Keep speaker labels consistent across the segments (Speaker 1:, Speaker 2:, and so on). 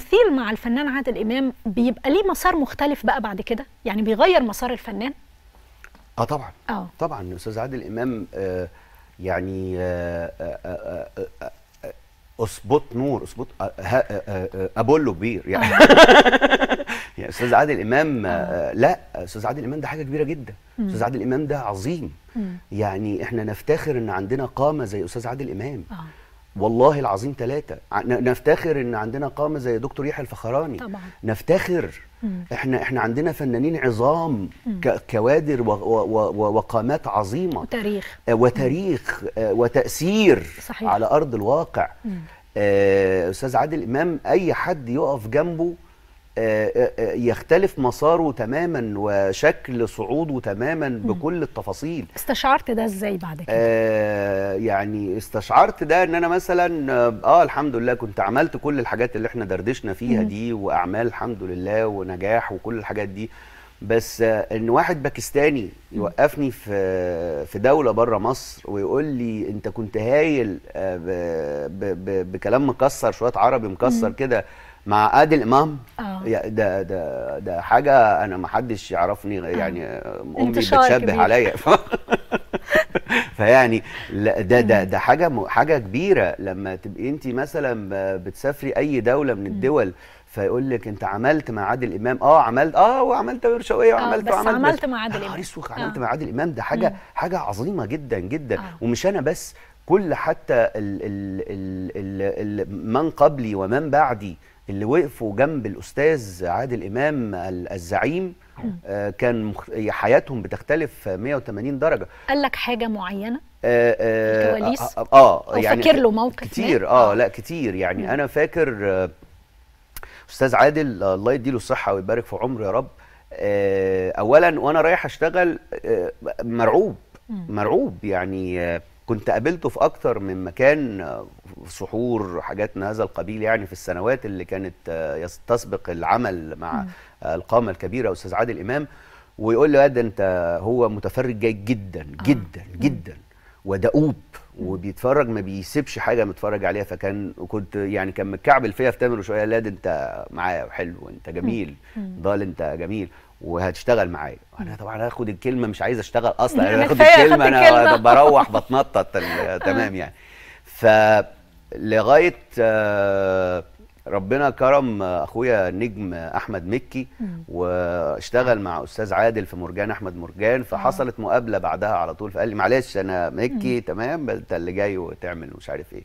Speaker 1: التمثيل مع الفنان عادل امام بيبقى ليه مسار مختلف بقى بعد كده يعني بيغير مسار الفنان اه طبعا اه طبعا استاذ عادل امام آه يعني اثبت آه، آه، آه، نور اثبت ابولو كبير يعني يعني استاذ عادل امام لا استاذ عادل امام ده حاجه كبيره جدا استاذ عادل امام ده عظيم يعني احنا نفتخر ان عندنا قامه زي استاذ عادل امام آه. والله العظيم ثلاثة نفتخر ان عندنا قامة زي دكتور يحيى الفخراني طبعا. نفتخر مم. احنا احنا عندنا فنانين عظام كوادر و و و وقامات عظيمة وتاريخ آه، وتاريخ مم. آه، وتأثير صحيح. على أرض الواقع آه، أستاذ عادل إمام أي حد يقف جنبه يختلف مساره تماما وشكل صعوده تماما بكل التفاصيل استشعرت ده ازاي بعد كده آه، يعني استشعرت ده ان انا مثلا اه الحمد لله كنت عملت كل الحاجات اللي احنا دردشنا فيها دي واعمال الحمد لله ونجاح وكل الحاجات دي بس ان واحد باكستاني يوقفني في في دوله بره مصر ويقول لي انت كنت هايل آه، بكلام مكسر شويه عربي مكسر كده مع عادل امام اه ده ده ده حاجه انا ما حدش يعرفني آه. يعني امي بتشبه عليا فيعني ده ده ده حاجه حاجه كبيره لما تبقي انت مثلا بتسافري اي دوله من الدول فيقول لك انت عملت مع عادل امام اه عملت اه وعملت ورشويه آه، وعملت بس عملت مع عادل امام آه عملت مع عادل امام ده حاجه مم. حاجه عظيمه جدا جدا آه. ومش انا بس كل حتى ال ال ال ال من قبلي ومن بعدي اللي وقفوا جنب الاستاذ عادل امام الزعيم آه، كان حياتهم بتختلف 180 درجه قال لك حاجه معينه آه، آه، الكواليس اه, آه, آه, يعني فاكر له موقف كتير اه لا كتير يعني انا فاكر استاذ عادل الله يديله الصحه ويبارك في عمره يا رب اولا وانا رايح اشتغل مرعوب مرعوب يعني كنت قابلته في اكتر من مكان سحور حاجات من هذا القبيل يعني في السنوات اللي كانت آه، تسبق العمل مع القامه الكبيره استاذ عادل امام ويقول له ده انت هو متفرج جيد جدا جدا آه. جدا ودؤوب وبيتفرج ما بيسيبش حاجه متفرج عليها فكان كنت يعني كان متكعبل فيا في تامر شويه لا ده انت معايا وحلو انت جميل ضال انت جميل وهتشتغل معايا انا طبعا هاخد الكلمه مش عايز اشتغل اصلا انا هاخد الكلمه انا بروح بتنطط آه. تمام يعني ف لغايه آه، ربنا كرم آه، اخويا نجم احمد مكي واشتغل مع استاذ عادل في مرجان احمد مرجان آه. فحصلت مقابله بعدها على طول فقال لي معلش انا مكي تمام انت اللي جاي وتعمل مش عارف ايه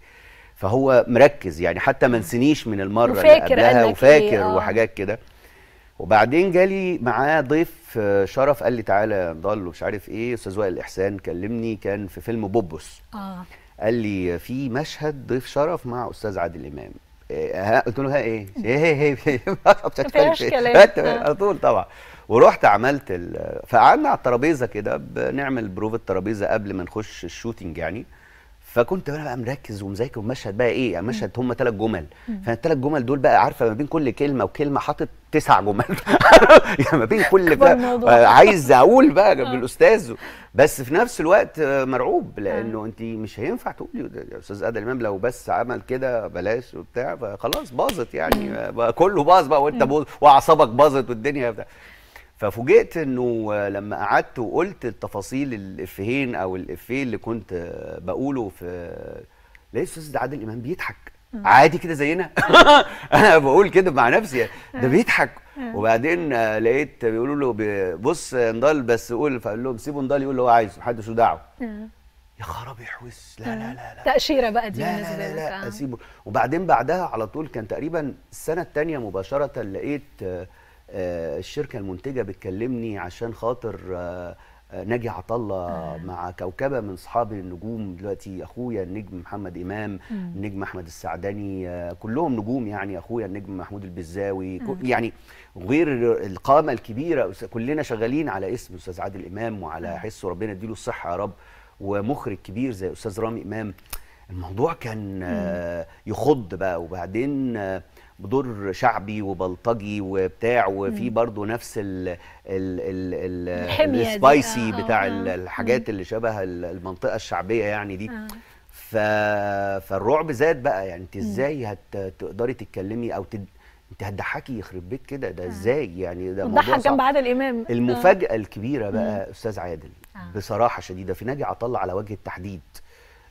Speaker 1: فهو مركز يعني حتى ما نسينيش من المره اللي قبلها وفاكر إيه، آه. وحاجات كده وبعدين جالي معاه ضيف شرف قال لي تعالى ضل ومش عارف ايه استاذ وائل الاحسان كلمني كان في فيلم بوبوس اه قال لي في مشهد ضيف شرف مع استاذ عادل امام آه، قلت له ها ايه؟ ايه ايه ايه, إيه،, إيه؟ على طول طبعا ورحت عملت فقعدنا على الترابيزه كده بنعمل بروف الترابيزه قبل ما نخش الشوتنج يعني فكنت انا بقى مركز ومذاكر ومشهد بقى ايه يعني مشهد هم ثلاث جمل فالثلاث جمل دول بقى عارفه ما بين كل كلمه وكلمه حاطط تسع جمل يعني ما بين كل بقى آه، عايز اقول بقى آه. بالاستاذ بس في نفس الوقت مرعوب آه. لانه انت مش هينفع تقولي يا استاذ ادهم امام لو بس عمل كده بلاش وبتاع فخلاص باظت يعني بقى كله باظ بقى وانت باظ واعصابك باظت والدنيا بتاع ففوجئت انه لما قعدت وقلت التفاصيل الافهين او الافيه اللي كنت بقوله في لقيت الاستاذ عادل امام بيضحك عادي كده زينا انا بقول كده مع نفسي ده بيضحك وبعدين لقيت بيقولوا له بص نضال بس قول فقال لهم سيبوا نضال يقول اللي هو عايزه محدش له دعوه يا خرابي يحوس لا لا لا لا تأشيرة بقى دي لا لا لا, لا, لا آه. سيبه وبعدين بعدها على طول كان تقريبا السنة الثانية مباشرة لقيت آه، الشركه المنتجه بتكلمني عشان خاطر آه، آه، ناجي عطله آه. مع كوكبه من اصحاب النجوم دلوقتي اخويا النجم محمد امام النجم احمد السعداني كلهم نجوم يعني اخويا النجم محمود البزاوي يعني غير القامه الكبيره كلنا شغالين على اسم استاذ عادل امام وعلى حسه ربنا يديله الصحه يا رب ومخرج كبير زي استاذ رامي امام الموضوع كان يخض بقى وبعدين بدور شعبي وبلطجي وبتاع وفي برضه نفس ال ال ال ال السبايسي آه، آه، بتاع آه. الحاجات اللي شبه المنطقه الشعبيه يعني دي ف... فالرعب زاد بقى يعني انت ازاي هتقدري تتكلمي او تد... انت هتضحكي يخرب بيت كده ده ازاي يعني ده موضوع جنب عادل امام المفاجاه الكبيره بقى استاذ عادل بصراحه شديده في ناجي عطله على وجه التحديد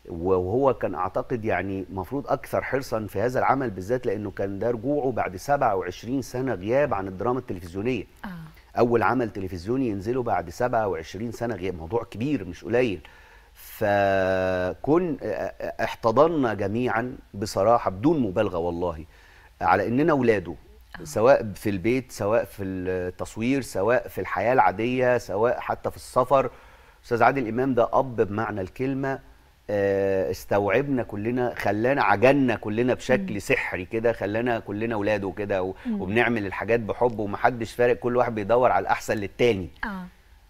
Speaker 1: وهو كان اعتقد يعني مفروض اكثر حرصا في هذا العمل بالذات لانه كان ده رجوعه بعد 27 سنه غياب عن الدراما التلفزيونيه آه. اول عمل تلفزيوني ينزله بعد 27 سنه غياب موضوع كبير مش قليل فكن آه، آه، احتضنا جميعا بصراحه بدون مبالغه والله على اننا اولاده آه. سواء في البيت سواء في التصوير سواء في الحياه العاديه سواء حتى في السفر استاذ عادل امام ده اب بمعنى الكلمه آه، استوعبنا كلنا خلانا عجلنا كلنا بشكل سحري كده خلانا كلنا ولاده كده وبنعمل الحاجات بحب ومحدش فارق كل واحد بيدور على الاحسن للتاني آه.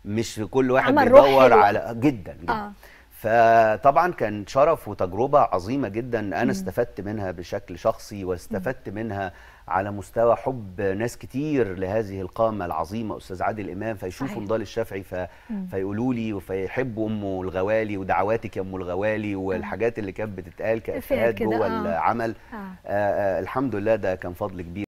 Speaker 1: مش كل واحد بيدور على جدا, جداً. آه. فطبعا كان شرف وتجربه عظيمه جدا انا استفدت منها بشكل شخصي واستفدت منها على مستوى حب ناس كتير لهذه القامه العظيمه استاذ عادل امام فيشوفوا نضال الشافعي ف... فيقولوا لي وفيحبوا امه الغوالي ودعواتك يا ام الغوالي والحاجات اللي كانت بتتقال كافيهات جوه آه. العمل آه. آه. آه الحمد لله ده كان فضل كبير